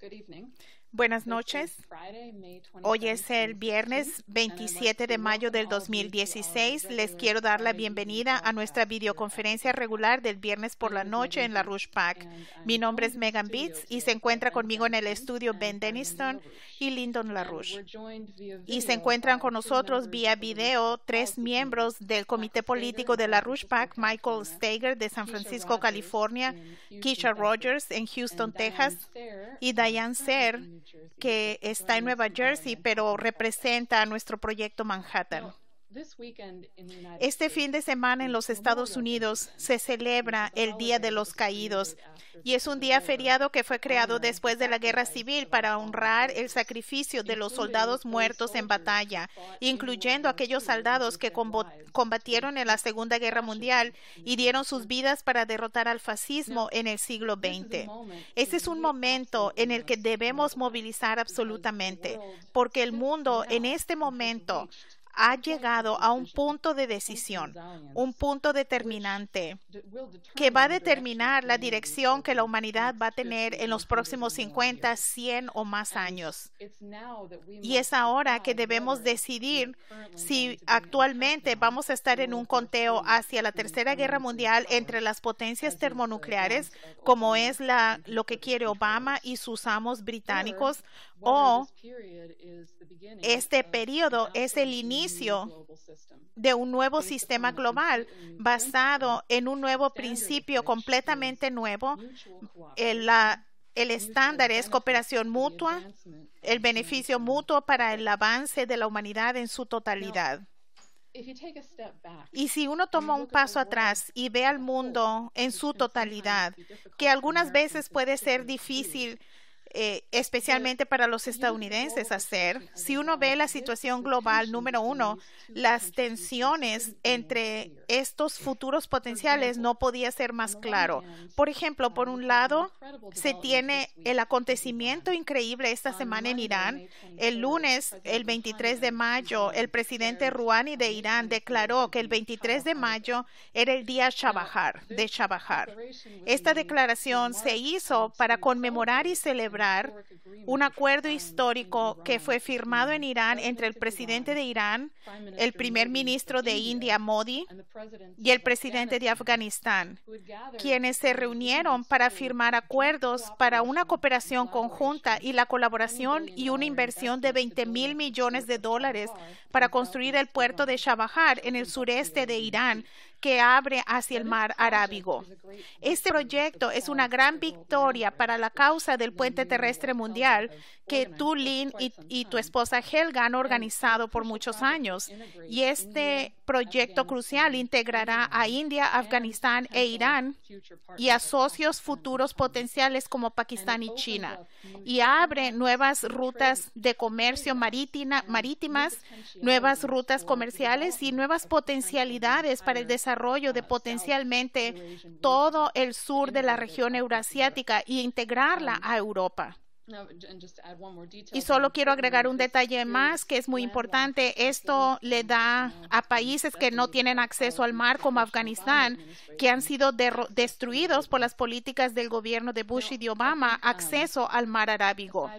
Good evening. Buenas noches. Hoy es el viernes 27 de mayo del 2016. Les quiero dar la bienvenida a nuestra videoconferencia regular del viernes por la noche en la Rush Pack. Mi nombre es Megan Beats y se encuentra conmigo en el estudio Ben Denniston y Lyndon LaRouche. Y se encuentran con nosotros vía video tres miembros del comité político de la Rush Pack, Michael Steger de San Francisco, California, Keisha Rogers en Houston, Texas y Diane Ser que está en Nueva Jersey, pero representa a nuestro proyecto Manhattan. Este fin de semana en los Estados Unidos se celebra el Día de los Caídos y es un día feriado que fue creado después de la Guerra Civil para honrar el sacrificio de los soldados muertos en batalla, incluyendo aquellos soldados que combatieron en la Segunda Guerra Mundial y dieron sus vidas para derrotar al fascismo en el siglo XX. Este es un momento en el que debemos movilizar absolutamente, porque el mundo en este momento ha llegado a un punto de decisión, un punto determinante que va a determinar la dirección que la humanidad va a tener en los próximos 50, 100 o más años. Y es ahora que debemos decidir si actualmente vamos a estar en un conteo hacia la Tercera Guerra Mundial entre las potencias termonucleares, como es la, lo que quiere Obama y sus amos británicos, o este periodo es el inicio de un nuevo este sistema global basado en un nuevo principio completamente nuevo. El, el estándar es cooperación mutua, el beneficio mutuo para el avance de la humanidad en su totalidad. Y si uno toma un paso atrás y ve al mundo en su totalidad, que algunas veces puede ser difícil eh, especialmente para los estadounidenses hacer. Si uno ve la situación global, número uno, las tensiones entre estos futuros potenciales no podía ser más claro. Por ejemplo, por un lado, se tiene el acontecimiento increíble esta semana en Irán. El lunes, el 23 de mayo, el presidente Rouhani de Irán declaró que el 23 de mayo era el día Shabahar, de Shabahar. Esta declaración se hizo para conmemorar y celebrar un acuerdo histórico que fue firmado en Irán entre el presidente de Irán, el primer ministro de India, Modi, y el presidente de Afganistán, quienes se reunieron para firmar acuerdos para una cooperación conjunta y la colaboración y una inversión de 20 mil millones de dólares para construir el puerto de Shabahar en el sureste de Irán, que abre hacia el mar Arábigo. Este proyecto es una gran victoria para la causa del puente terrestre mundial que tú, Lynn, y, y tu esposa Helga han organizado por muchos años. Y este proyecto crucial integrará a India, Afganistán e Irán y a socios futuros potenciales como Pakistán y China y abre nuevas rutas de comercio marítimas, nuevas rutas comerciales y nuevas potencialidades para el desarrollo de potencialmente todo el sur de la región eurasiática e integrarla a Europa. Y solo quiero agregar un detalle más que es muy importante. Esto le da a países que no tienen acceso al mar, como Afganistán, que han sido destruidos por las políticas del gobierno de Bush y de Obama, um, acceso al mar arábigo.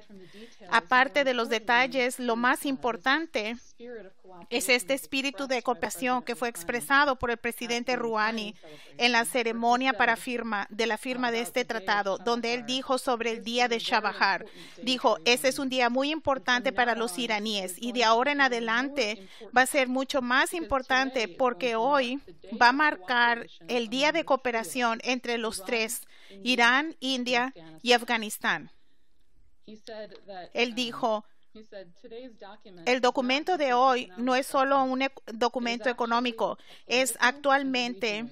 Aparte de los um, detalles, lo más uh, importante es este espíritu de cooperación que fue expresado por el uh, presidente Rouhani en la ceremonia para firma de la firma de este tratado, donde él dijo sobre el día de Shabahar. Dijo, ese es un día muy importante para los iraníes y de ahora en adelante va a ser mucho más importante porque hoy va a marcar el día de cooperación entre los tres, Irán, India y Afganistán. Él dijo, el documento de hoy no es solo un e-, documento económico, es actualmente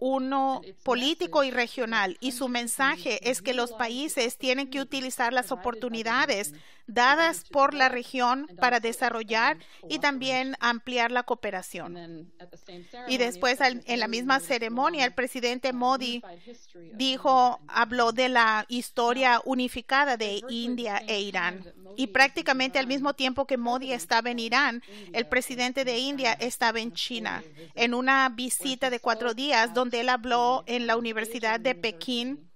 uno político y regional. Y su mensaje es que los países tienen que utilizar las oportunidades dadas por la región para desarrollar y también ampliar la cooperación. Y después, en la misma ceremonia, el presidente Modi dijo, habló de la historia unificada de India e Irán. Y prácticamente al mismo tiempo que Modi estaba en Irán, el presidente de India estaba en China, en una visita de cuatro días donde donde él habló en la Universidad de Pekín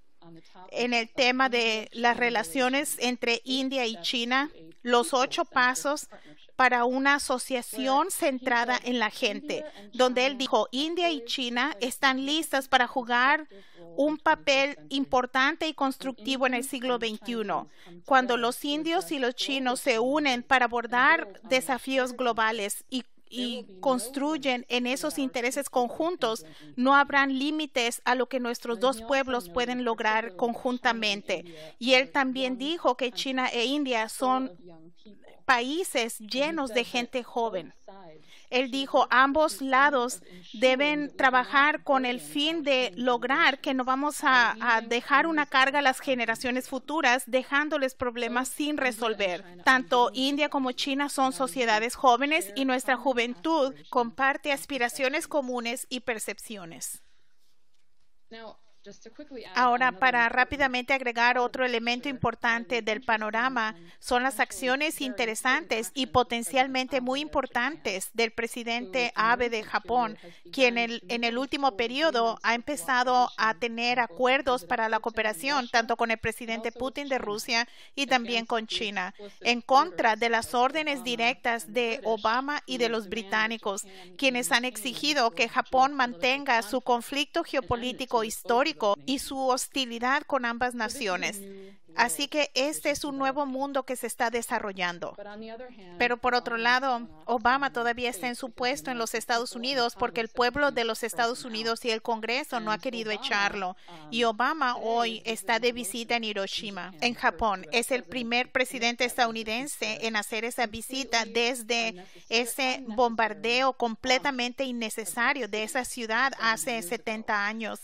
en el tema de las relaciones entre India y China, los ocho pasos para una asociación centrada en la gente, donde él dijo, India y China están listas para jugar un papel importante y constructivo en el siglo XXI, cuando los indios y los chinos se unen para abordar desafíos globales y y construyen en esos intereses este conjuntos, no habrán límites a lo que nuestros dos pueblos pueden lograr conjuntamente. Y él también dijo que China e India son países llenos de gente joven. Él dijo, ambos lados deben trabajar con el fin de lograr que no vamos a, dejar una carga a las generaciones futuras, dejándoles problemas sin resolver. Tanto India como China son sociedades jóvenes y nuestra juventud comparte aspiraciones comunes y percepciones. Ahora, para rápidamente agregar otro elemento importante del panorama, son las acciones interesantes y potencialmente muy importantes del presidente Abe de Japón, quien en el, último periodo ha empezado a tener acuerdos para la cooperación, tanto con el presidente Putin de Rusia y también con China, en contra de las órdenes directas de Obama y de los británicos, quienes han exigido que Japón mantenga su conflicto geopolítico histórico y su hostilidad con ambas naciones. Así que este es un nuevo mundo que se está desarrollando. Pero por otro um, lado, um, Obama um, todavía está en su puesto en los Estados Unidos porque el pueblo de los Estados Unidos y el Congreso no ha querido echarlo. Y Obama hoy está de visita en Hiroshima, en Japón. Es el primer presidente estadounidense en hacer esa visita desde ese bombardeo completamente innecesario de esa ciudad hace 70 años.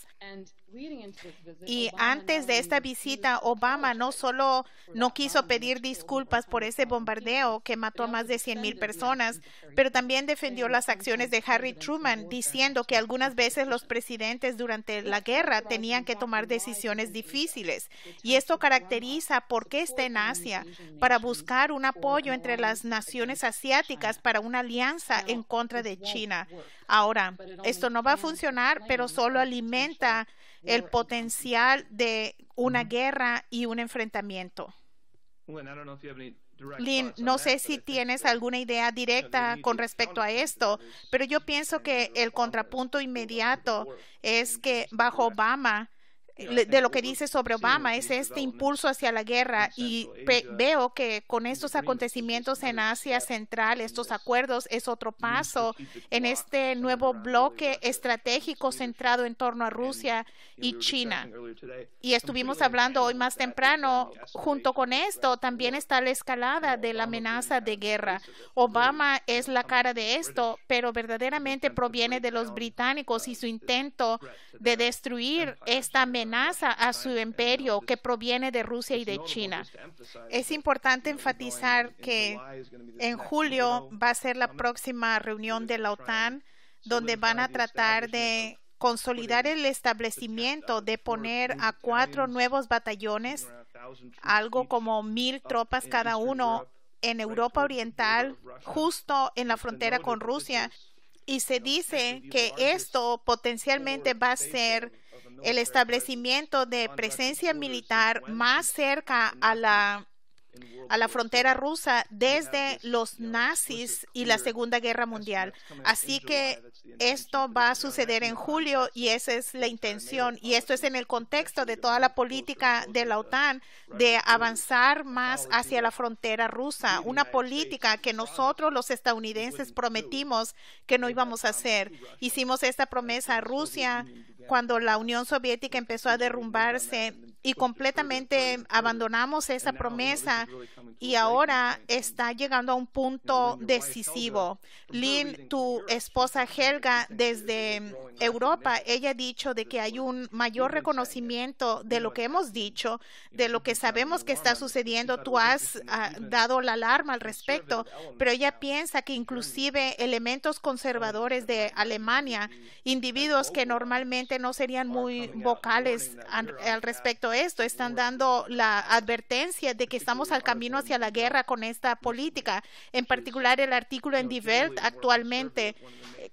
Y antes de esta visita, Obama no solo no quiso pedir disculpas por ese bombardeo que mató a más de 100,000 personas, pero también defendió las acciones de Harry Truman, diciendo que algunas veces los presidentes durante la guerra tenían que tomar decisiones difíciles. Y esto caracteriza por qué está en Asia, para buscar un apoyo entre las naciones asiáticas para una alianza en contra de China. Ahora, esto no va a funcionar, pero solo alimenta el potencial de una guerra y un enfrentamiento. Lynn, no sé si tienes alguna idea directa con respecto a esto, pero yo pienso que el contrapunto inmediato es que bajo Obama de lo que dice sobre Obama, es este impulso hacia la guerra y veo que con estos acontecimientos en Asia Central, estos acuerdos es otro paso en este nuevo bloque estratégico centrado en torno a Rusia y China. Y estuvimos hablando hoy más temprano, junto con esto también está la escalada de la amenaza de guerra. Obama es la cara de esto, pero verdaderamente proviene de los británicos y su intento de destruir esta amenaza amenaza a su imperio que proviene de Rusia y de China. Es importante enfatizar que en julio va a ser la próxima reunión de la OTAN donde van a tratar de consolidar el establecimiento de poner a cuatro nuevos batallones, algo como mil tropas cada uno en Europa Oriental, justo en la frontera con Rusia. Y se dice que esto potencialmente va a ser el establecimiento de presencia militar más cerca a la a la frontera rusa desde los pues, nazis y la Segunda Guerra Mundial. Así que esto va a suceder en julio y esa es la intención. Y esto es en el contexto de toda la política de la OTAN de avanzar más hacia la frontera rusa, una política que nosotros los pues estadounidenses prometimos que no íbamos a hacer. Hicimos esta promesa a Rusia cuando la Unión Soviética empezó a derrumbarse y completamente abandonamos esa promesa y ahora está llegando a un punto decisivo. Lynn, tu esposa Helga desde Europa, ella ha dicho de que hay un mayor reconocimiento de lo que hemos dicho, de lo que sabemos que está sucediendo. Tú has ah, dado la alarma al respecto, pero ella piensa que inclusive elementos conservadores de Alemania, individuos que normalmente no serían muy vocales al, respecto a esto. Están dando la advertencia de que estamos al camino hacia la guerra con esta política. En particular, el artículo en Die Welt actualmente,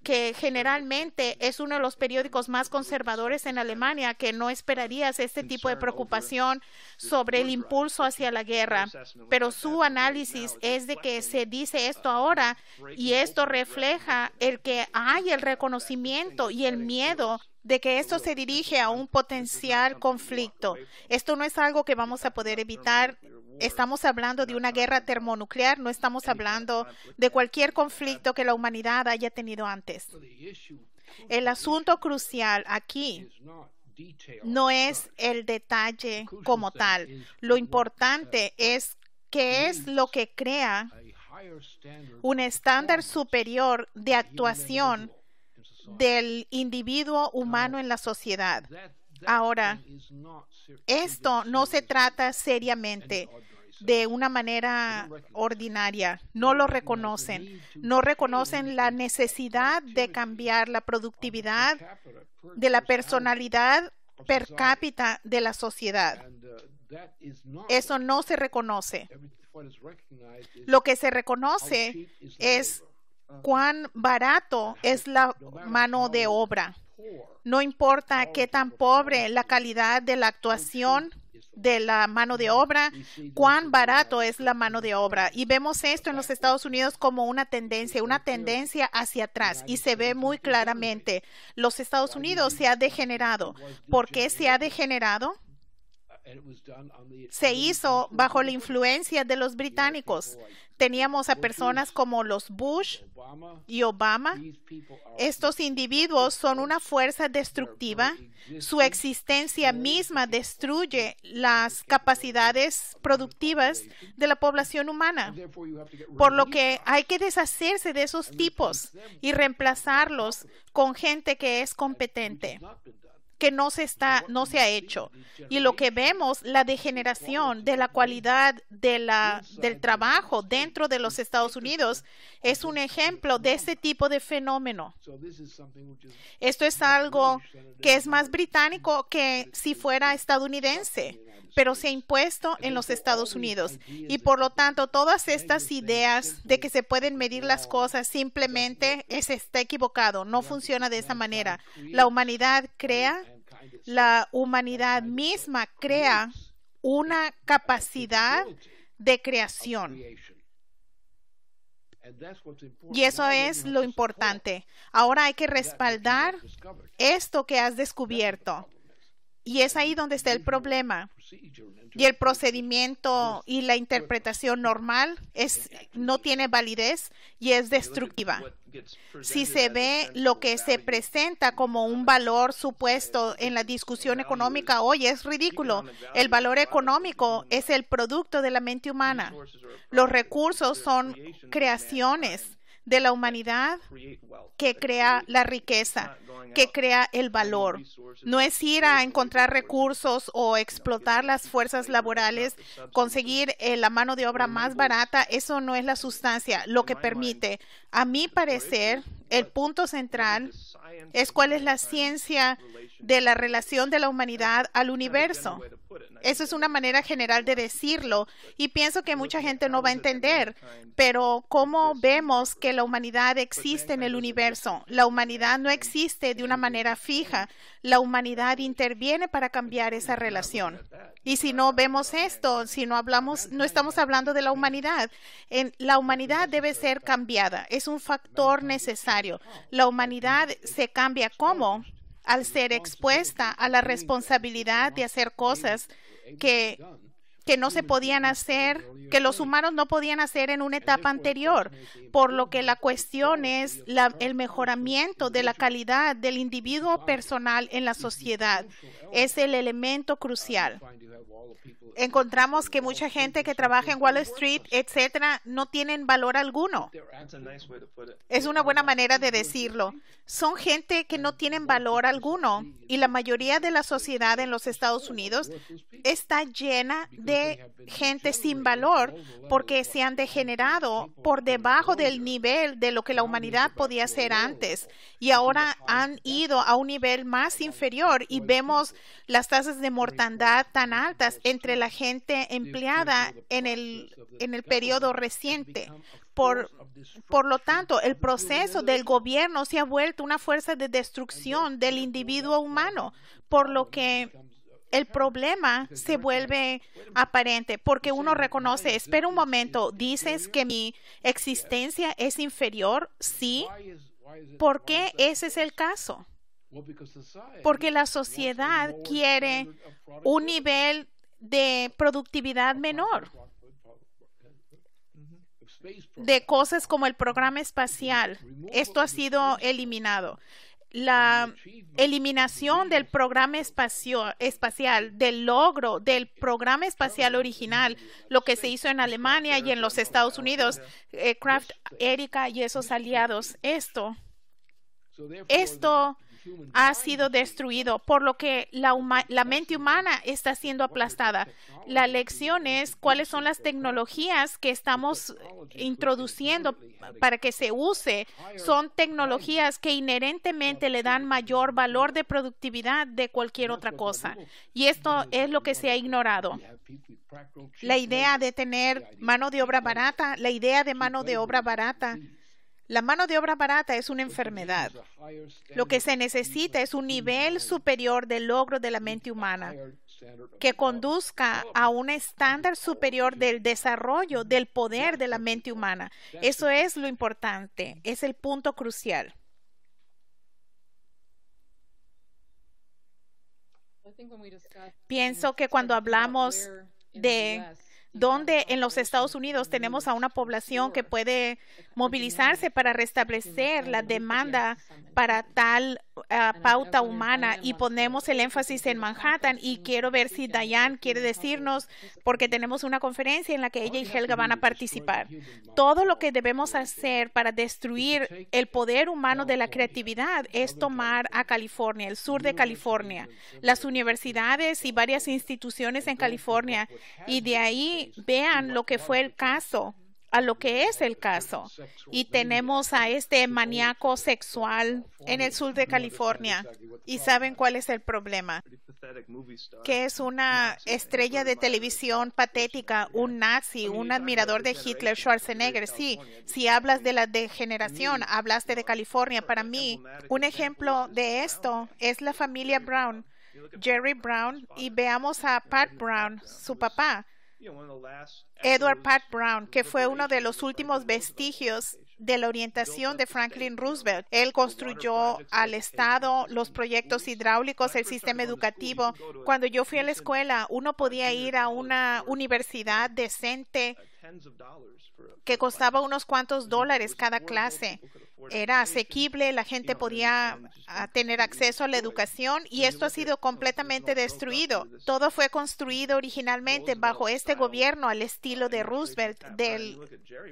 que generalmente es uno de los periódicos más conservadores en Alemania, que no esperarías este tipo de preocupación sobre el impulso hacia la guerra. Pero su análisis es de que se dice uh, esto ahora y esto refleja el que hay el reconocimiento y el miedo de que esto se dirige a un potencial conflicto. Esto no es algo que vamos a poder evitar. Estamos hablando de una guerra termonuclear, no estamos hablando de cualquier conflicto que la humanidad haya tenido antes. El asunto crucial aquí no es el detalle como tal. Lo importante es qué es lo que crea un estándar superior de actuación del individuo humano en la sociedad. Ahora, esto no se trata seriamente de una manera ordinaria. No lo reconocen. No reconocen la necesidad de cambiar la productividad de la personalidad per cápita de la sociedad. Uh, eso no se reconoce. Lo que se reconoce es cuán barato ah, es la mano de obra. No importa qué tan pobre la calidad de la actuación de la mano de obra, cuán barato es la mano de obra. Y vemos esto en los Estados Unidos como una tendencia, una tendencia hacia atrás. Y se ve muy claramente, los Estados Unidos se ha degenerado. ¿Por qué se ha degenerado? se hizo bajo la influencia de los británicos. Teníamos a personas como los Bush y Obama. Estos individuos son una fuerza destructiva. Su existencia misma destruye las capacidades productivas de la población humana. Por lo que hay que deshacerse de esos tipos y reemplazarlos con gente que es competente que no se, está, no se ha hecho. Y lo que vemos, la degeneración de la calidad de la, del trabajo dentro de los Estados Unidos es un ejemplo de este tipo de fenómeno. Esto es algo que es más británico que si fuera estadounidense, pero se ha impuesto en los Estados Unidos. Y por lo tanto, todas estas ideas de que se pueden medir las cosas simplemente es, está equivocado, no funciona de esa manera. La humanidad crea la humanidad misma crea una capacidad de creación. Y eso es lo importante. Ahora hay que respaldar esto que has descubierto. Y es ahí donde está el problema. Y el procedimiento y la interpretación normal es, no tiene validez y es destructiva. Si se ve lo que se presenta como un valor supuesto en la discusión económica hoy, es ridículo. El valor económico es el producto de la mente humana. Los recursos son creaciones de la humanidad que crea la riqueza, que crea el valor. No es ir a encontrar recursos o explotar las fuerzas laborales, conseguir eh, la mano de obra más barata, eso no es la sustancia, lo que permite a mi parecer, el punto central es cuál es la ciencia de la relación de la humanidad al universo. Eso es una manera general de decirlo y pienso que mucha gente no va a entender, pero ¿cómo vemos que la humanidad existe en el universo? La humanidad no existe de una manera fija, la humanidad interviene para cambiar esa relación. Y si no vemos esto, si no hablamos, no estamos hablando de la humanidad. la humanidad debe ser cambiada. Es un factor necesario. La humanidad se cambia como al ser expuesta a la responsabilidad de hacer cosas que que no se podían hacer, que los humanos no podían hacer en una etapa anterior, por lo que la cuestión es el mejoramiento de la calidad del individuo personal en la sociedad. Es el elemento crucial. Encontramos que mucha gente que trabaja en Wall Street, etcétera, no tienen valor alguno. Es una buena manera de decirlo. Son gente que no tienen valor alguno y la mayoría de la sociedad en los Estados Unidos está llena de gente sin valor porque se han degenerado por debajo del nivel de lo que la humanidad podía ser antes y ahora han ido a un nivel más inferior y vemos las tasas de mortandad tan altas entre la gente empleada en el, en el periodo reciente. Por, por lo tanto, el proceso del gobierno se ha vuelto una fuerza de destrucción del individuo humano, por lo que el problema se vuelve aparente porque uno reconoce, espera un momento, dices que mi existencia es inferior, sí. ¿Por qué ese es el caso? Porque la sociedad quiere un nivel de productividad menor de cosas como el programa espacial. Esto ha sido eliminado la eliminación del programa espacial, del logro del programa espacial original, lo que se hizo en Alemania y en los Estados Unidos, eh, Kraft, Erika y esos aliados. Esto, esto ha sido destruido, por lo que la, mente humana está siendo aplastada. La lección es cuáles son las tecnologías que estamos introduciendo para que se use. Son tecnologías que inherentemente le dan mayor valor de productividad de cualquier otra cosa. Y esto es lo que se ha ignorado. La idea de tener mano de obra barata, la idea de mano de obra barata la mano de obra barata es una enfermedad. Lo que se necesita es un nivel superior del logro de la mente humana que conduzca a un estándar superior del desarrollo del poder de la mente humana. Eso es lo importante, es el punto crucial. Pienso que cuando hablamos de donde en los Estados Unidos tenemos a una población que puede movilizarse para restablecer la demanda para tal ah, pauta humana y ponemos el énfasis en Manhattan y quiero ver si Diane quiere decirnos porque tenemos una conferencia en la que ella y Helga van a participar. Todo lo que debemos hacer para destruir el poder humano de la creatividad es tomar a California, el sur de California, las universidades y varias instituciones en California y de ahí vean lo que fue el caso, a lo que es el caso. Y tenemos a este maníaco sexual en el sur de California. ¿Y saben cuál es el problema? Que es una estrella de televisión patética, un nazi, un admirador de Hitler, Schwarzenegger. Sí, si hablas de la degeneración, hablaste de California. Para mí, un ejemplo de esto es la familia Brown, Jerry Brown, y veamos a Pat Brown, su papá Edward Pat Brown, que fue uno de los últimos vestigios de la orientación de Franklin Roosevelt. Él construyó al Estado los proyectos hidráulicos, el sistema educativo. Cuando yo fui a la escuela, uno podía ir a una universidad decente que costaba unos cuantos dólares cada clase. Era asequible, la gente podía ah, tener acceso a la educación y esto ha sido completamente destruido. Todo fue construido originalmente bajo este gobierno al estilo de Roosevelt, del,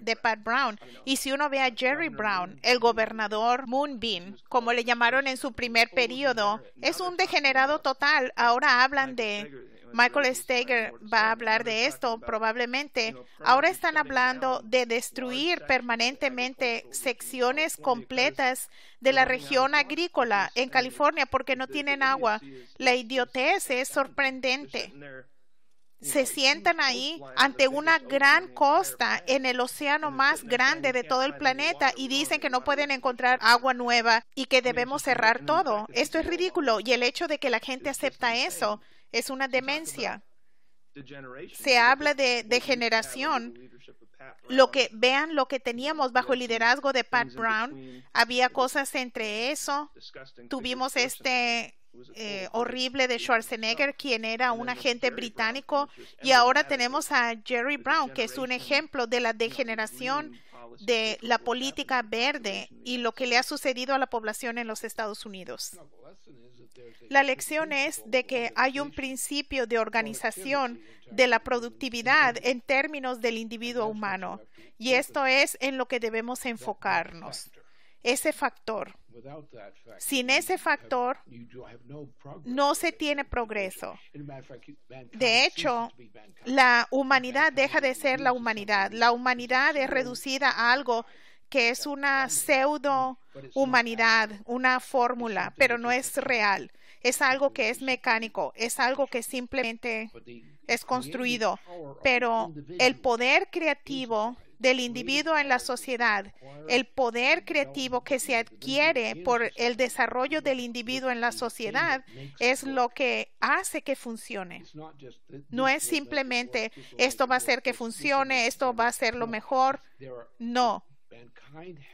de Pat Brown. Y si uno ve a Jerry Brown, el gobernador Moonbeam, como le llamaron en su primer periodo, es un degenerado total. Ahora hablan de Michael Steger va a hablar de esto probablemente. Ahora están hablando de destruir permanentemente secciones completas de la región agrícola en California porque no tienen agua. La idiotez es sorprendente se sientan ahí ante una gran costa en el océano más grande de todo el planeta y dicen que no pueden encontrar agua nueva y que debemos cerrar todo. Esto es ridículo y el hecho de que la gente acepta eso es una demencia. Se habla de, degeneración. generación lo que vean lo que teníamos bajo el liderazgo de Pat Brown, había cosas entre eso. Tuvimos este eh, horrible de Schwarzenegger, quien era un agente británico, y ahora tenemos a Jerry Brown, que es un ejemplo de la degeneración de la política verde y lo que le ha sucedido a la población en los Estados Unidos. La lección es de que hay un principio de organización de la productividad en términos del individuo humano, y esto es en lo que debemos enfocarnos. Ese factor sin ese factor no se tiene progreso. De hecho, la humanidad deja de ser la humanidad. La humanidad es reducida a algo que es una pseudo humanidad, una fórmula, pero no es real. Es algo que es mecánico, es algo que simplemente es construido. Pero el poder creativo del individuo en la sociedad, el poder creativo que se adquiere por el desarrollo del individuo en la sociedad es lo que hace que funcione. No es simplemente esto va a hacer que funcione, esto va a ser lo mejor. No.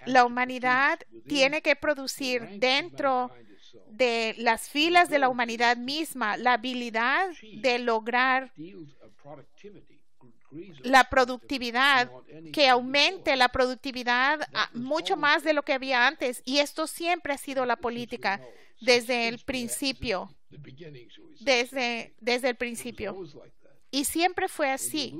La humanidad tiene que producir dentro de las filas de la humanidad misma la habilidad de lograr la productividad, que aumente la productividad ah, mucho más de lo que había antes. Y esto siempre ha sido la política desde el principio. Desde, el principio. Y siempre fue así.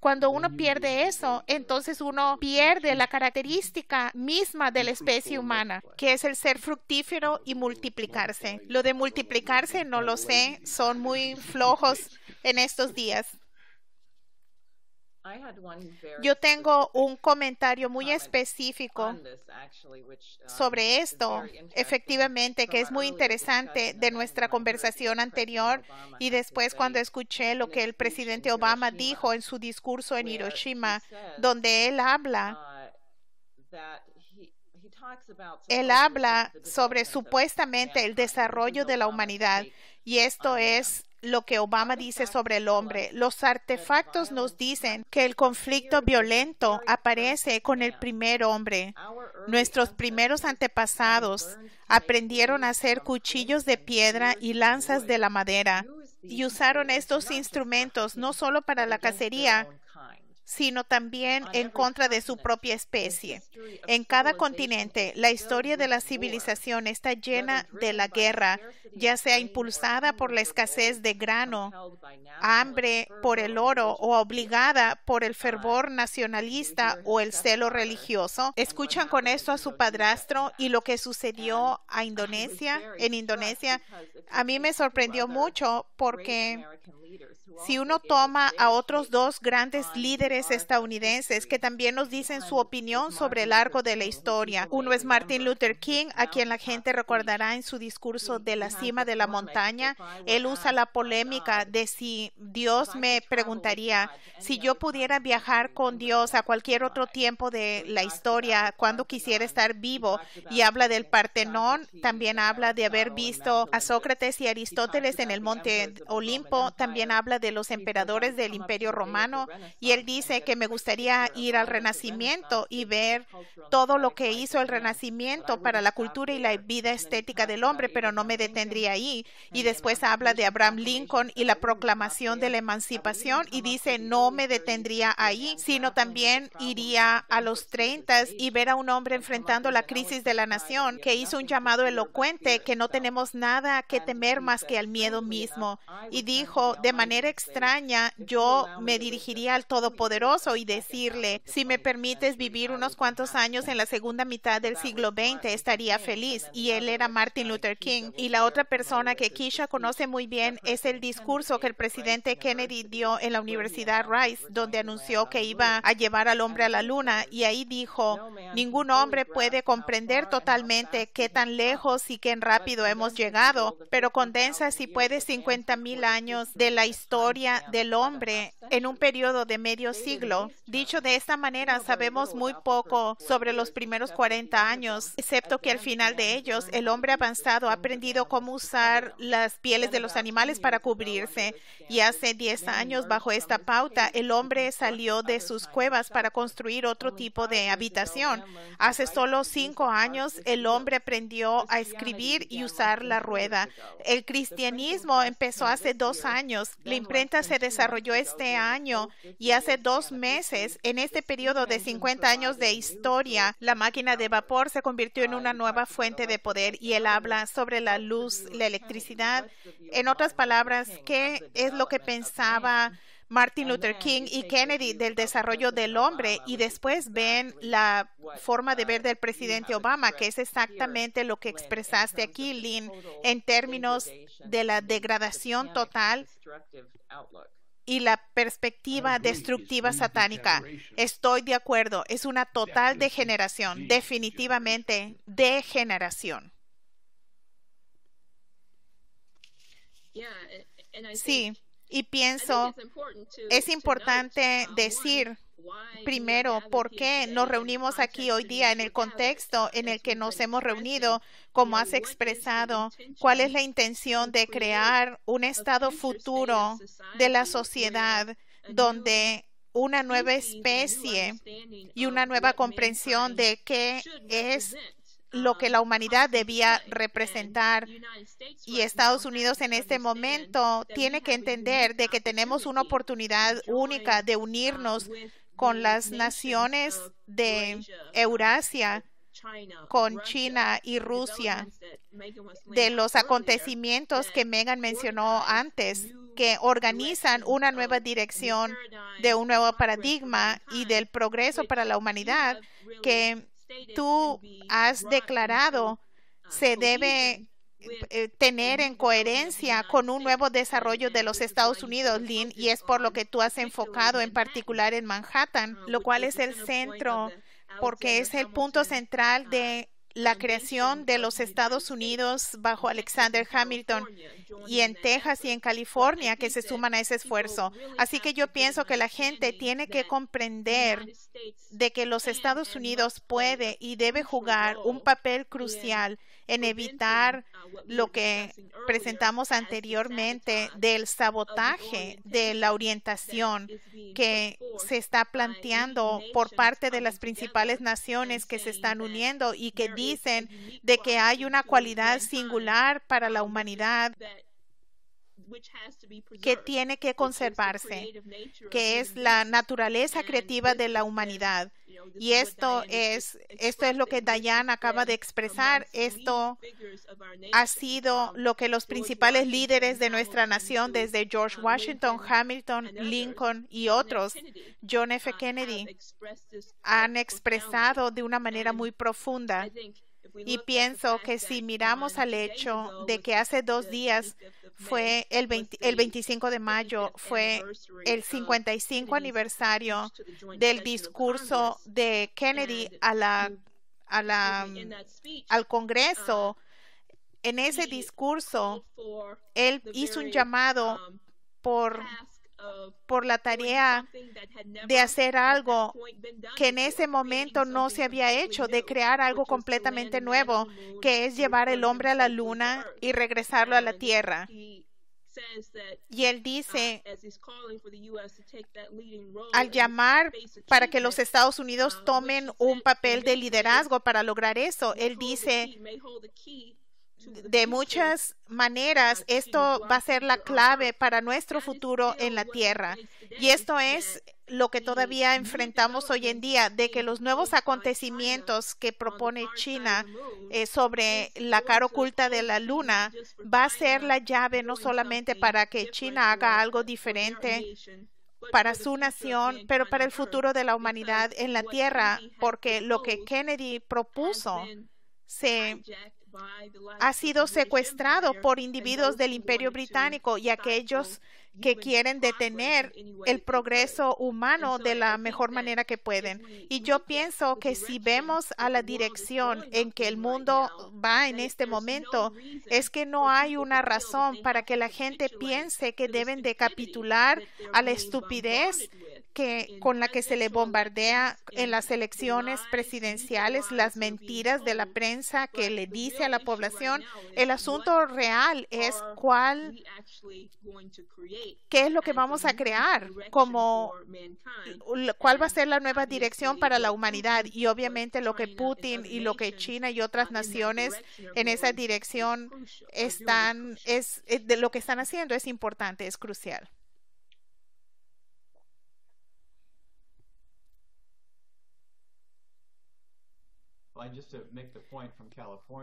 Cuando uno pierde eso, entonces uno pierde la característica misma de la especie humana, que es el ser fructífero y multiplicarse. Lo de multiplicarse no lo sé, son muy flojos en estos días. Yo tengo un comentario muy específico um, sobre esto, efectivamente, que es muy interesante de nuestra conversación anterior y después cuando escuché lo que el presidente Obama dijo en su discurso en Hiroshima, donde él habla uh, él habla sobre supuestamente el desarrollo de la humanidad y esto um, es lo que Obama dice sobre el hombre. Los artefactos nos dicen que el conflicto violento aparece con el primer hombre. Nuestros primeros antepasados aprendieron a hacer cuchillos de piedra y lanzas de la madera y usaron estos instrumentos no solo para la cacería, sino también en contra de su propia especie. En cada continente, la historia de la civilización está llena de la guerra, ya sea impulsada por la escasez de grano, hambre por el oro o obligada por el uh, fervor nacionalista o el celo religioso. Escuchan con esto a su padrastro y lo que sucedió a Indonesia, en Indonesia, a mí me sorprendió mucho porque si uno toma a otros dos grandes líderes estadounidenses que también nos dicen su opinión sobre el largo de la historia. Uno es Martin Luther King, a quien la gente recordará en su discurso de la cima de la montaña. Él usa la polémica de si Dios me preguntaría si yo pudiera viajar con Dios a cualquier otro tiempo de la historia, cuando quisiera estar vivo. Y habla del Partenón, también habla de haber visto a Sócrates y Aristóteles en el monte Olimpo, también habla de los emperadores del imperio romano y él dice que me gustaría ir al Renacimiento y ver todo lo que hizo el Renacimiento para la cultura y la vida estética del hombre, pero no me detendría ahí. Y después habla de Abraham Lincoln y la proclamación de la emancipación y dice, no me detendría ahí, sino también iría a los 30 y ver a un hombre enfrentando la crisis de la nación que hizo un llamado elocuente que no tenemos nada que temer más que al miedo mismo. Y dijo, de manera extraña, yo me dirigiría al Todopoderoso y decirle, si me permites vivir unos cuantos años en la segunda mitad del siglo XX, estaría feliz. Y él era Martin Luther King. Y la otra persona que Kisha conoce muy bien es el discurso que el presidente Kennedy dio en la Universidad Rice, donde anunció que iba a llevar al hombre a la luna. Y ahí dijo, ningún hombre puede comprender totalmente qué tan lejos y qué rápido hemos llegado, pero condensa, si puede, 50,000 años de la historia del hombre en un periodo de medio siglo. Dicho de esta manera, sabemos muy poco sobre los primeros 40 años, excepto que al final de ellos el hombre avanzado ha aprendido cómo usar las pieles de los animales para cubrirse. Y hace 10 años, bajo esta pauta, el hombre salió de sus cuevas para construir otro tipo de habitación. Hace solo 5 años, el hombre aprendió a escribir y usar la rueda. El cristianismo empezó hace dos años. La imprenta se desarrolló este año y hace dos dos meses, en este periodo de 50 años de historia, la máquina de vapor se convirtió en una nueva fuente de poder y él habla sobre la luz, la electricidad. En otras palabras, ¿qué es lo que pensaba? Martin Luther King y Kennedy del desarrollo del hombre y después ven la forma de ver del presidente Obama, que es exactamente lo que expresaste aquí, Lynn, en términos de la degradación total y la perspectiva destructiva satánica. Estoy de acuerdo, es una total degeneración, definitivamente degeneración. Sí, y pienso, es importante decir primero por qué nos reunimos aquí hoy día en el contexto en el que nos hemos reunido, como has expresado, cuál es la intención de crear un estado futuro de la sociedad donde una nueva especie y una nueva comprensión de qué es lo que la humanidad debía representar. Y Estados Unidos en este momento tiene que entender de que tenemos una oportunidad única de unirnos con las naciones de Eurasia con China y Rusia de los acontecimientos que Megan mencionó antes, que organizan una nueva dirección de un nuevo paradigma y del progreso para la humanidad que tú has declarado se debe eh, eh, tener en coherencia con un nuevo desarrollo de los Estados Unidos, Lynn, y es por lo que tú has enfocado en particular en Manhattan, uh, lo cual es el centro, porque es el punto uh, central de la creación de los Estados Unidos bajo Alexander Hamilton y en Texas y en California que se suman a ese esfuerzo. Así que yo pienso que la gente tiene que comprender de que los Estados Unidos puede y debe jugar un papel crucial en evitar uh, lo que presentamos anteriormente del sabotaje de la orientación que se está planteando por parte de las principales naciones que se están uniendo y que dicen de que hay una cualidad singular para la humanidad que tiene que conservarse, que es la naturaleza creativa de la humanidad. Y esto es, esto es lo que Diane acaba de expresar. Esto ha sido um, lo que los principales líderes de nuestra nación, desde George um, Washington, Hamilton, Lincoln y otros, John F. Kennedy, uh, han expresado de una manera muy profunda. Y pienso que si miramos al hecho de que pues, hace dos días fue el, el 25 pues, de mayo, fue el 55 aniversario del discurso de Kennedy a la, al Congreso. En um, ese discurso, él hizo un llamado um, por por la tarea de hacer algo que en ese momento no se había hecho, de crear algo completamente nuevo, que es llevar el hombre a la luna y regresarlo a la Tierra. Y él dice, al llamar para que los Estados Unidos tomen un papel de liderazgo para lograr eso, él dice de muchas maneras, esto va a ser la clave para nuestro futuro en la tierra. Y esto es lo que todavía enfrentamos hoy en día, de que los nuevos acontecimientos que propone China eh, sobre la cara oculta de la luna va a ser la llave no solamente para que China haga algo diferente para su nación, pero para el futuro de la humanidad en la Tierra, porque lo que Kennedy propuso se ha sido secuestrado por individuos del imperio británico y aquellos que quieren detener el progreso humano de la mejor manera que pueden. Y yo pienso que si vemos a la dirección en que el mundo va en este momento, es que no hay una razón para que la gente piense que deben de a la estupidez que, con la que se le bombardea en las elecciones presidenciales, las mentiras de la prensa que le dice a la población. El asunto real es cuál, qué es lo que vamos a crear, como, cuál va a ser la nueva dirección para la humanidad. Y obviamente lo que Putin y lo que China y otras naciones en esa dirección están, es, eh, de lo que están haciendo es importante, es crucial.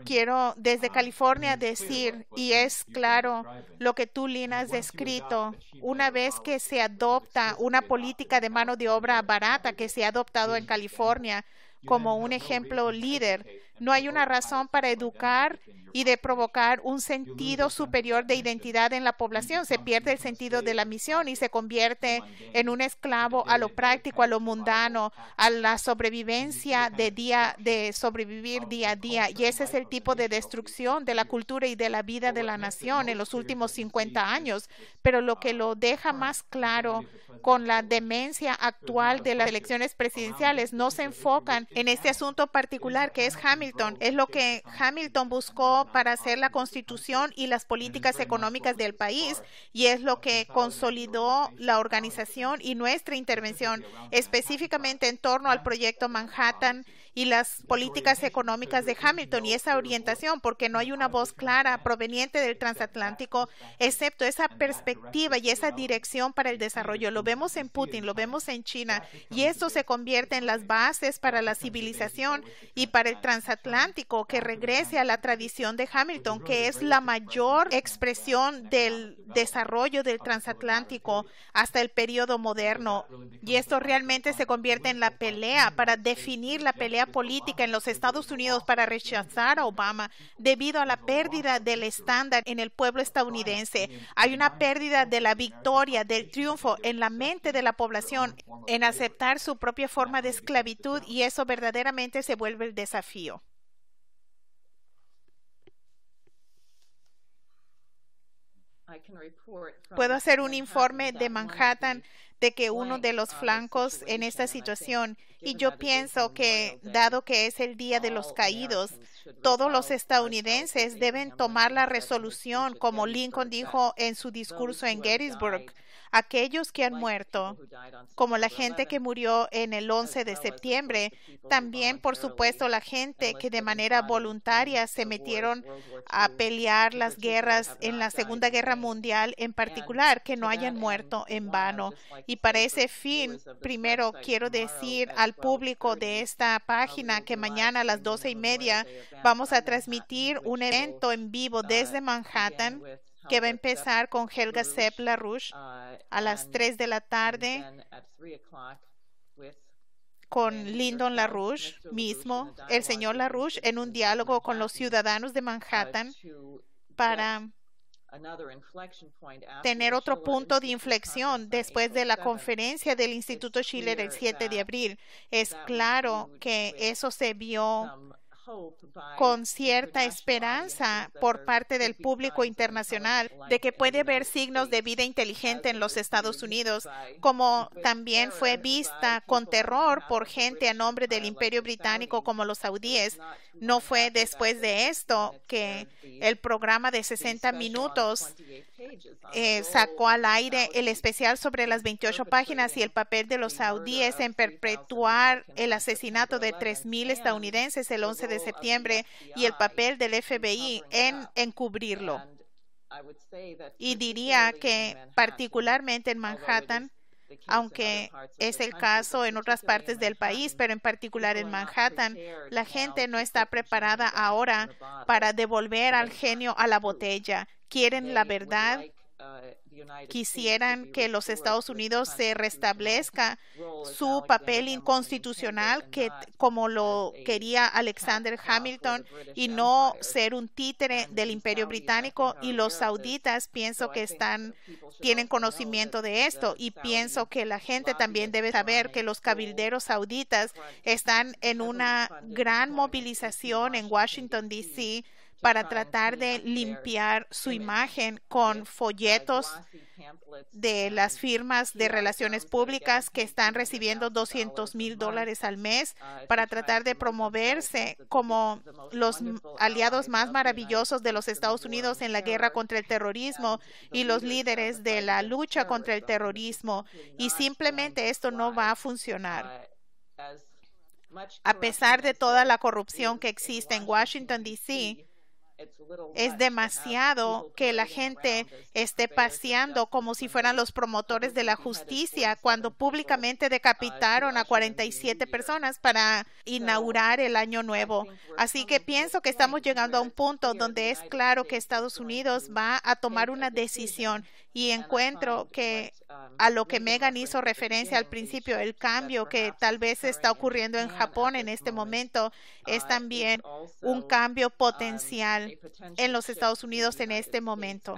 Quiero desde um, California decir, y es claro lo que tú, Lina, has descrito, una vez que se adopta una política de mano de obra barata que se ha adoptado en California como un ejemplo líder, no hay una razón para educar y de provocar un sentido superior de identidad en la población. Se pierde el sentido de la misión y se convierte en un esclavo a lo práctico, a lo mundano, a la sobrevivencia de día, de sobrevivir día a día. Y ese es el tipo de destrucción de la cultura y de la vida de la nación en los últimos 50 años. Pero lo que lo deja más claro con la demencia actual de las elecciones presidenciales no se enfocan en este asunto particular que es Hamilton. Es lo que Hamilton buscó para hacer la constitución y las políticas económicas del país y es lo que consolidó la organización y nuestra intervención específicamente en torno al proyecto Manhattan y las políticas económicas de Hamilton y esa orientación, porque no hay una voz clara proveniente del transatlántico, excepto esa perspectiva y esa dirección para el desarrollo. Lo vemos en Putin, lo vemos en China, y esto se convierte en las bases para la civilización y para el transatlántico que regrese a la tradición de Hamilton, que es la mayor expresión del desarrollo del transatlántico hasta el periodo moderno. Y esto realmente se convierte en la pelea para definir la pelea política en los Estados Unidos para rechazar a Obama debido a la pérdida del estándar en el pueblo estadounidense. Hay una pérdida de la victoria, del triunfo en la mente de la población en aceptar su propia forma de esclavitud y eso verdaderamente se vuelve el desafío. Puedo hacer un informe de Manhattan de que uno de los flancos en esta situación, y yo pienso que, dado que es el Día de los Caídos, todos los estadounidenses deben tomar la resolución, como Lincoln dijo en su discurso en Gettysburg, aquellos que han muerto, como la gente que murió en el 11 de septiembre, también, por supuesto, la gente que de manera voluntaria se metieron a pelear las guerras en la Segunda Guerra Mundial en particular, que no hayan muerto en vano. Y para ese fin, primero quiero decir al público de esta página que mañana a las doce y media vamos a transmitir un evento en vivo uh, desde Manhattan que va a empezar con Helga Sepp LaRouche uh, a las 3 de la tarde con Lyndon LaRouche mismo, el señor LaRouche, en un diálogo con los ciudadanos de uh, Manhattan para tener otro punto de inflexión después de la conferencia del Instituto Schiller el 7 de abril. Es claro que eso se vio con cierta esperanza por parte del público internacional de que puede ver signos de vida inteligente en los Estados Unidos, como también fue vista con terror por gente a nombre del Imperio Británico como los saudíes. No fue después de esto que el programa de 60 minutos eh, sacó al aire el especial sobre las 28 páginas y el papel de los saudíes en perpetuar el asesinato de 3.000 estadounidenses el 11 de septiembre y el papel del FBI en encubrirlo. Y diría que particularmente en Manhattan, aunque es el caso en otras partes del país, pero en particular en Manhattan, la gente no está preparada ahora para devolver al genio a la botella. Quieren la verdad Uh, quisieran que los Estados Unidos se restablezca su papel inconstitucional que como lo quería Alexander uh, Hamilton y no ser un títere del Imperio Británico y los sauditas pienso que están tienen conocimiento de esto y pienso que la gente también debe saber que los cabilderos sauditas están en una gran movilización en Washington DC para tratar de limpiar su imagen con folletos de las firmas de relaciones públicas que están recibiendo 200 mil dólares al mes uh, para tratar de promoverse como los aliados más maravillosos de los Estados Unidos en la guerra contra el terrorismo y los líderes de la lucha contra el terrorismo. Y simplemente esto no va a funcionar. Uh, a pesar de toda la corrupción que existe en Washington, D.C., es demasiado que la gente esté paseando como si fueran los promotores de la justicia cuando públicamente uh, decapitaron a 47 personas para inaugurar el año nuevo. Así que pienso que estamos llegando a un punto donde es claro que Estados Unidos va a tomar una decisión y encuentro que pues, a lo que Megan hizo referencia al principio, el cambio que tal vez está ocurriendo en Japón en este momento es ah, también un cambio um, potencial en los Estados Unidos este en este momento.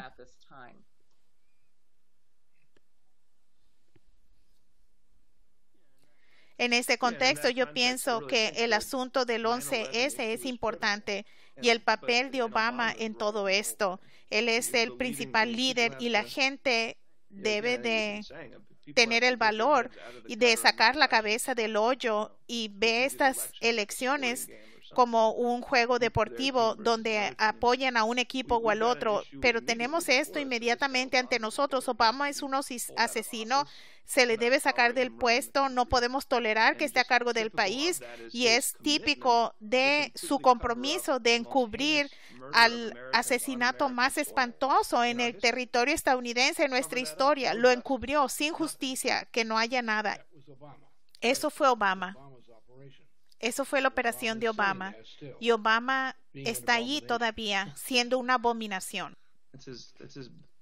En este contexto, yo pienso que el asunto del 11S es importante y el pues papel de Obama en todo esto. Él es el principal líder y la gente debe de pues, tener el pues, valor y de sacar la cabeza del hoyo y ver estas elecciones como un juego deportivo donde apoyan a un equipo o al otro, pero tenemos esto inmediatamente ante nosotros. Obama es un asesino, pues, se le debe sacar del puesto, no podemos tolerar que esté a cargo del país y es típico de su compromiso de encubrir al asesinato más espantoso en el territorio estadounidense en nuestra historia. Lo encubrió sin justicia, que no haya nada. Pues, eso fue Obama. Eso fue la operación de Obama. Y Obama está ahí todavía siendo una abominación.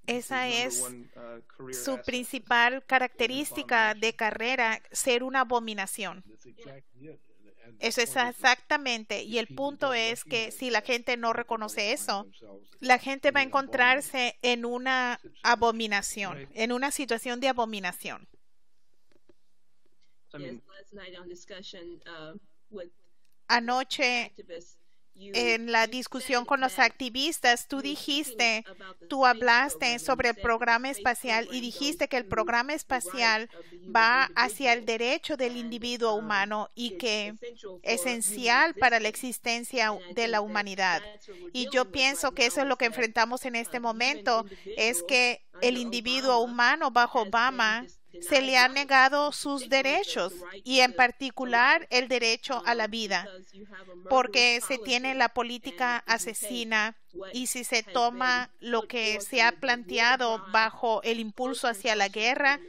Esa es uh, su principal característica de carrera, ser una abominación. Eso es exactamente. Y el punto es que si la gente no reconoce eso, la gente va a encontrarse en una abominación, en una situación de abominación. Anoche en la discusión con los activistas, tú dijiste, tú hablaste sobre el programa espacial y dijiste que el programa espacial va hacia el derecho del individuo um, humano y que es esencial para la existencia de la humanidad. Y yo pienso que eso es lo que enfrentamos en este um, momento, es que el individuo humano bajo Obama se le han negado sus derechos y en particular el derecho a la vida, porque se tiene la política asesina y si se toma lo que se ha planteado bajo el impulso hacia la guerra,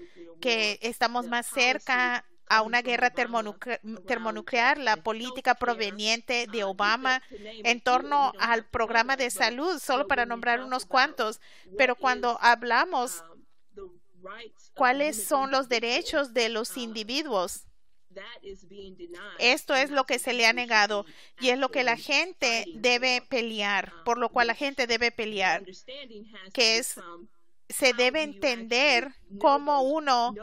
que estamos más cerca a una guerra termonuclear, la política proveniente de Obama en torno al programa de salud, solo para nombrar unos cuantos. Pero cuando hablamos cuáles son los derechos de los individuos. Esto es lo que se le ha negado y es lo que la um, gente debe pelear, por lo cual la gente debe pelear, que es se debe entender cómo uno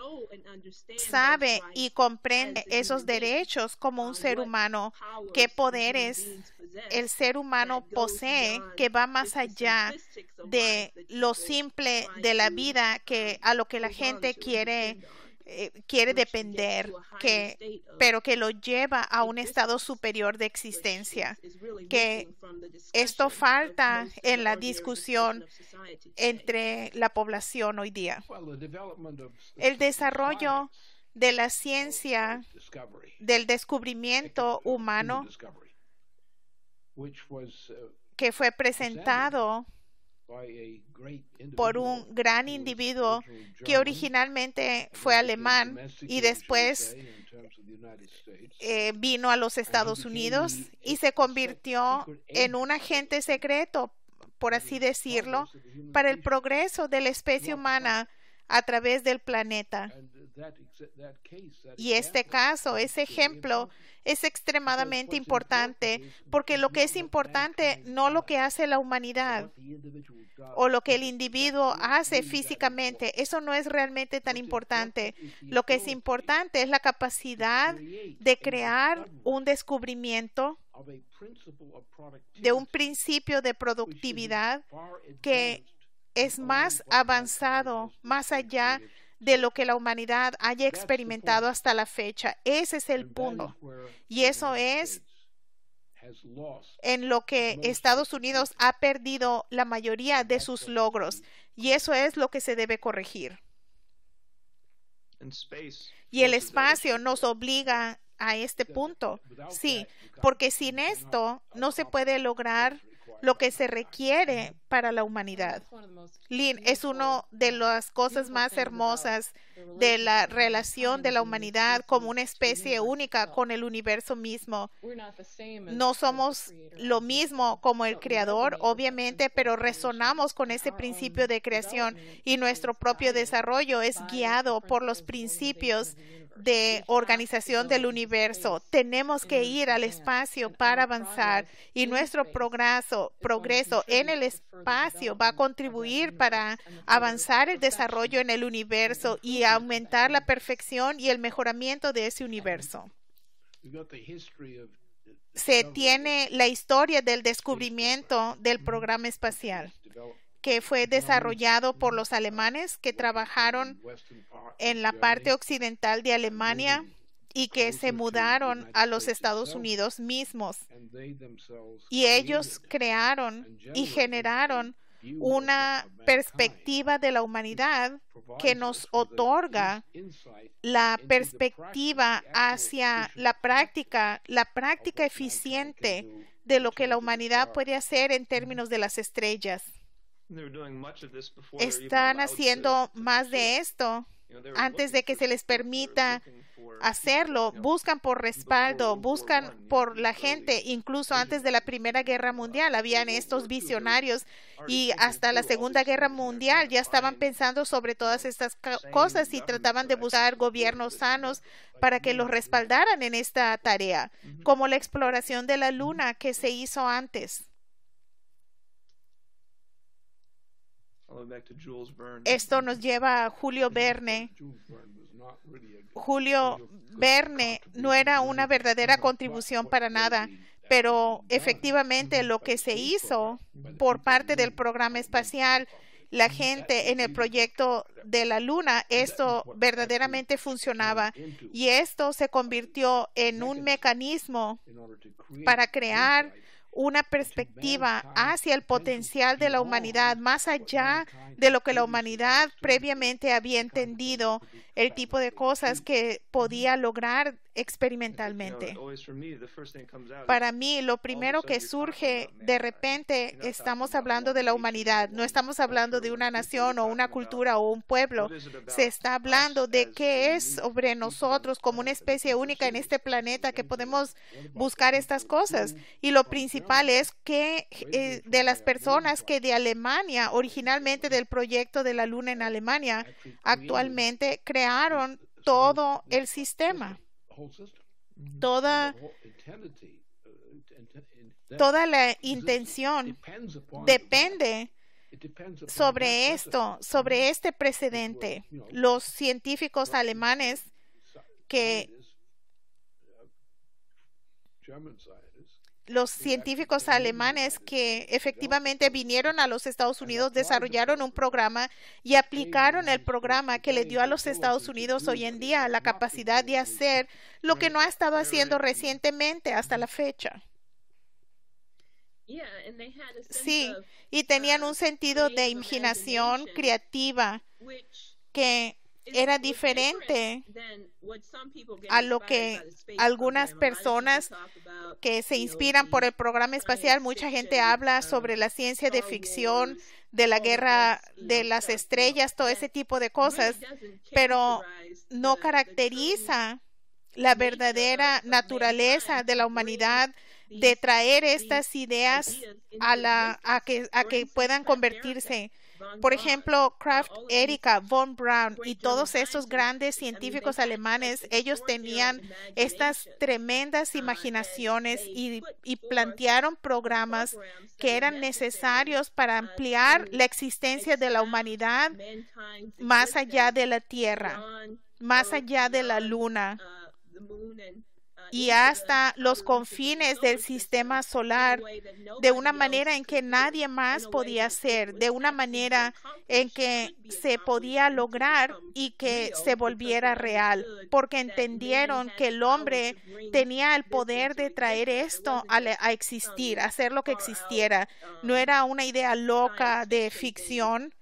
sabe y comprende esos derechos como un um, ser humano, qué poderes el ser humano posee que va más allá de lo simple de la vida que um, a lo que la gente quiere eh, quiere depender, que, pero que lo lleva a un estado superior de existencia, que esto falta en la discusión entre la población hoy día. El desarrollo de la ciencia, del descubrimiento humano, uh, que fue presentado por un gran individuo que originalmente fue alemán y después eh, vino a los Estados Unidos y se convirtió en un agente secreto, por así decirlo, para el progreso de la especie humana, a través del planeta. Y este caso, ese ejemplo, es extremadamente importante porque lo que es importante no lo que hace la humanidad o lo que el individuo hace físicamente, eso no es realmente tan importante. Lo que es importante es la capacidad de crear un descubrimiento de un principio de productividad que es más avanzado, más allá de lo que la humanidad haya experimentado hasta la fecha. Ese es el punto. Y eso es en lo que Estados Unidos ha perdido la mayoría de sus logros. Y eso es lo que se debe corregir. Y el espacio nos obliga a este punto. Sí, porque sin esto no se puede lograr lo que se requiere para la humanidad. Lynn es una de las cosas más hermosas de la relación de la humanidad como una especie única con el universo mismo. No somos lo mismo como el creador, obviamente, pero resonamos con ese principio de creación y nuestro propio desarrollo es guiado por los principios de organización del universo. Tenemos que ir al espacio para avanzar y nuestro progreso, en el espacio va a contribuir para avanzar el desarrollo en el universo y aumentar la perfección y el mejoramiento de ese universo se tiene la historia del descubrimiento del programa espacial que fue desarrollado por los alemanes que trabajaron en la parte occidental de Alemania y que se mudaron a los Estados Unidos mismos. Y ellos crearon y generaron una perspectiva de la humanidad que nos otorga la perspectiva hacia la práctica, la práctica eficiente de lo que la humanidad puede hacer en términos de las estrellas. Están haciendo más de esto antes de que se les permita hacerlo. Buscan por respaldo, buscan por la gente. Incluso antes de la Primera Guerra uh, Mundial habían estos visionarios y hasta la Segunda Guerra Mundial ya estaban pensando sobre todas estas cosas y trataban de buscar gobiernos sanos para que los respaldaran en esta tarea, mm-hmm. como la exploración de la Luna que se mm-hmm. hizo antes. Esto nos lleva a Julio Verne. Julio Verne no era una verdadera contribución para nada, pero efectivamente lo que se hizo por parte del programa espacial, la gente en el proyecto de la Luna, esto verdaderamente funcionaba y esto se convirtió en un mecanismo para crear una perspectiva hacia el potencial de la humanidad, más allá de lo que la humanidad previamente había entendido, el tipo de cosas que podía lograr experimentalmente. Para mí, lo primero que surge, de repente estamos hablando de la humanidad, no estamos hablando de una nación o una cultura o un pueblo, se está hablando de qué es sobre nosotros como una especie única en este planeta que podemos buscar estas cosas. Y lo principal es que eh, de las personas que de Alemania, originalmente del proyecto de la luna en Alemania, actualmente crearon todo el sistema. Mm-hmm. Toda, uh, toda la intención depende sobre esto, sobre mm-hmm. este precedente. Los científicos alemanes que los científicos alemanes que efectivamente vinieron a los Estados Unidos, desarrollaron un programa y aplicaron el programa que le dio a los Estados Unidos hoy en día la capacidad de hacer lo que no ha estado haciendo recientemente hasta la fecha. Sí, y tenían um, un sentido de imaginación creativa que era diferente a lo que algunas personas que se inspiran por el programa espacial, mucha gente habla um, sobre la ciencia de oh, ficción, de la guerra de las estrellas, todo ese tipo de cosas, pero no caracteriza la verdadera naturaleza de la humanidad de traer estas ideas a, la, a, que, que puedan convertirse por ejemplo, Kraft, Erika, von Braun y todos esos grandes científicos alemanes, ellos tenían estas tremendas imaginaciones y, plantearon programas que eran necesarios para ampliar la existencia de la humanidad más allá de la Tierra, más allá de la Luna y hasta los confines del sistema solar de una manera en que nadie más podía hacer, de una manera en que se podía lograr y que se volviera real, porque entendieron que el hombre tenía el poder de traer esto a, a existir, hacer lo que existiera. No era una idea loca de ficción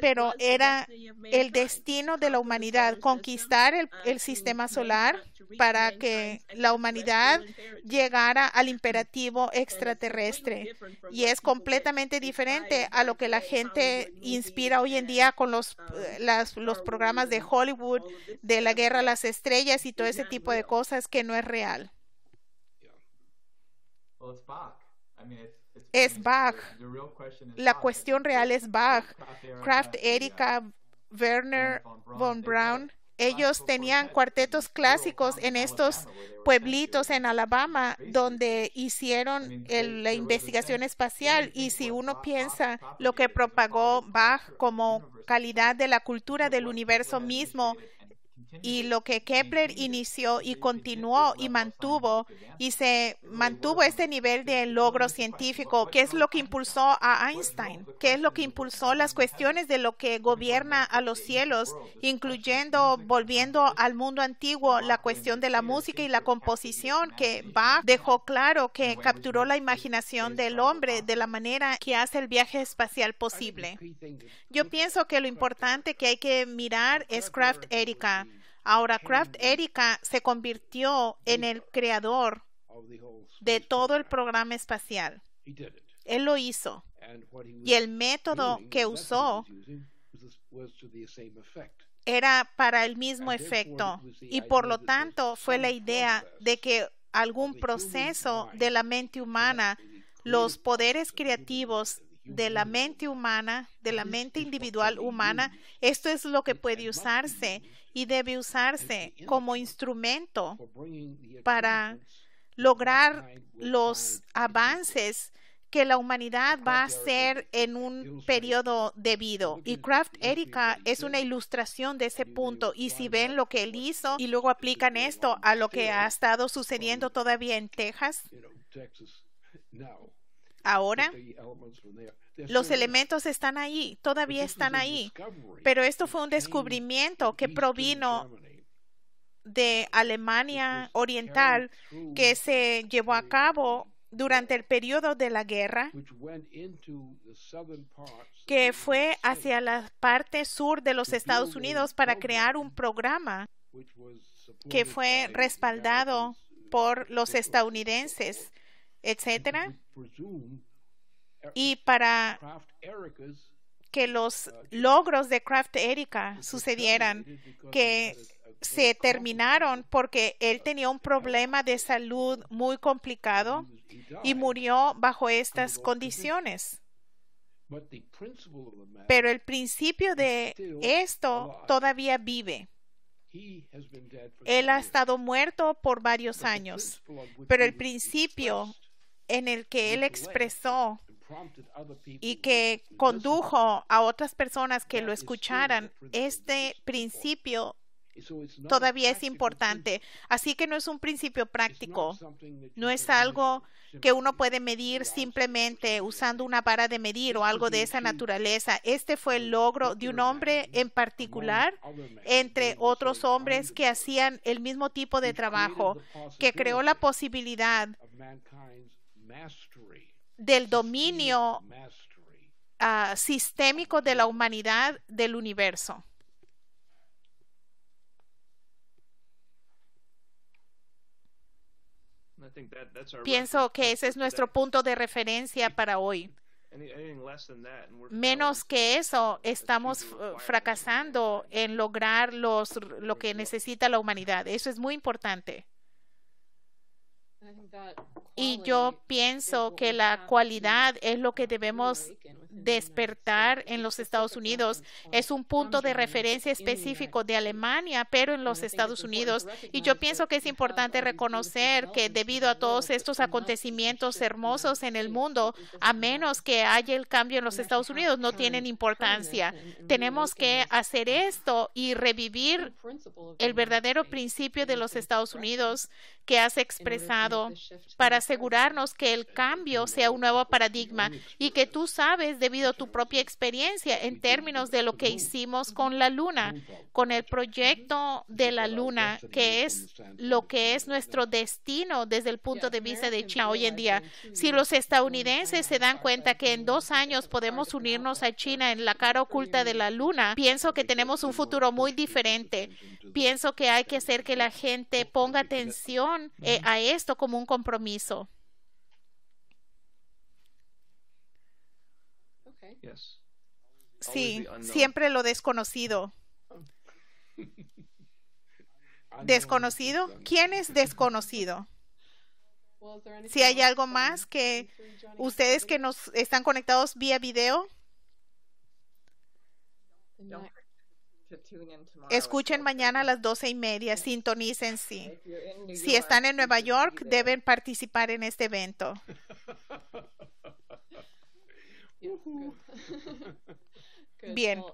pero era el destino de la humanidad, conquistar el, uh, sistema solar uh, para que la humanidad llegara al imperativo extraterrestre. Y es completamente diferente a lo que la gente inspira hoy en día con los, um, eh, los programas de Hollywood, de la guerra a las estrellas y todo ese tipo de cosas que no es real es Bach. La cuestión real es Bach. Kraft, Erika, Werner von Braun. Ellos tenían cuartetos clásicos en estos pueblitos en Alabama donde hicieron la investigación espacial y si uno piensa lo que propagó Bach como calidad de la cultura del universo mismo y lo que Kepler inició y continuó y mantuvo y se mantuvo ese nivel de logro científico, que es lo que impulsó a Einstein, que es lo que impulsó las cuestiones de lo que gobierna a los cielos, incluyendo volviendo al mundo antiguo la cuestión de la música y la composición, que Bach dejó claro que capturó la imaginación del hombre de la manera que hace el viaje espacial posible. Yo pienso que lo importante que hay que mirar es Kraft Erika. Ahora, Kraft Erika se convirtió en el creador de todo el programa espacial. Él lo hizo. Y el método que usó era para el mismo efecto. Y por lo tanto fue la idea de que algún proceso de la mente humana, los poderes creativos de la mente humana, de la mente individual humana, esto es lo que puede usarse y debe usarse como instrumento para lograr los avances que la humanidad va a hacer en un periodo debido. Y Craft Erika es una ilustración de ese punto. Y si ven lo que él hizo y luego aplican esto a lo que ha estado sucediendo todavía en Texas, Ahora los elementos están ahí, todavía están ahí, pero esto fue un descubrimiento que provino de Alemania Oriental que se llevó a cabo durante el periodo de la guerra, que fue hacia la parte sur de los Estados Unidos para crear un programa que fue respaldado por los estadounidenses etcétera y para que los uh, logros de Kraft Erika sucedieran, que se terminaron porque él tenía un problema de salud muy complicado y murió bajo estas condiciones. Pero el principio de esto todavía vive. Él ha estado muerto por varios años, pero el principio en el que él expresó y que condujo a otras personas que lo escucharan, este principio todavía es importante. Así que no es un principio práctico, no es algo que uno puede medir simplemente usando una vara de medir o algo de esa naturaleza. Este fue el logro de un hombre en particular entre otros hombres que hacían el mismo tipo de trabajo, que creó la posibilidad del dominio ah, sistémico de la humanidad del universo. Pienso que ese es nuestro punto de referencia para hoy. Menos que eso, estamos eh, fracasando en lograr lo que necesita la humanidad. Eso es muy importante. Y yo pienso que la cualidad es lo que debemos despertar en los Estados Unidos. Es un punto de referencia específico de Alemania, pero en los Estados Unidos. Y yo pienso que es importante reconocer que debido a todos estos acontecimientos hermosos en el mundo, a menos que haya el cambio en los Estados Unidos, no tienen importancia. Tenemos que hacer esto y revivir el verdadero principio de los Estados Unidos que has expresado para asegurarnos que el cambio sea un nuevo paradigma y que tú sabes debido a tu propia experiencia en términos de lo que hicimos con la luna, con el proyecto de la luna, que es lo que es nuestro destino desde el punto de vista de China hoy en día. Si los estadounidenses se dan cuenta que en dos años podemos unirnos a China en la cara oculta de la luna, pienso que tenemos un futuro muy diferente. Pienso que hay que hacer que la gente ponga atención eh, a esto como un compromiso. Sí, siempre lo desconocido. ¿Desconocido? ¿Quién es desconocido? Si hay algo más que ustedes que nos están conectados vía video, escuchen mañana a las doce y media, sintonicen sí. Si están en Nueva York, deben participar en este evento. Bien, uh,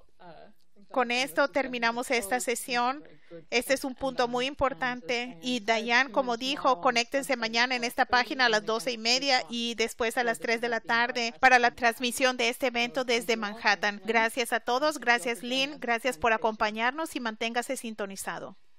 con esto terminamos esta sesión. Este es un punto muy importante. Y Dayan, como dijo, conéctense mañana en esta página a las doce y media y después a las tres de la tarde para la transmisión de este evento desde Manhattan. Gracias a todos, gracias Lynn, gracias por acompañarnos y manténgase sintonizado.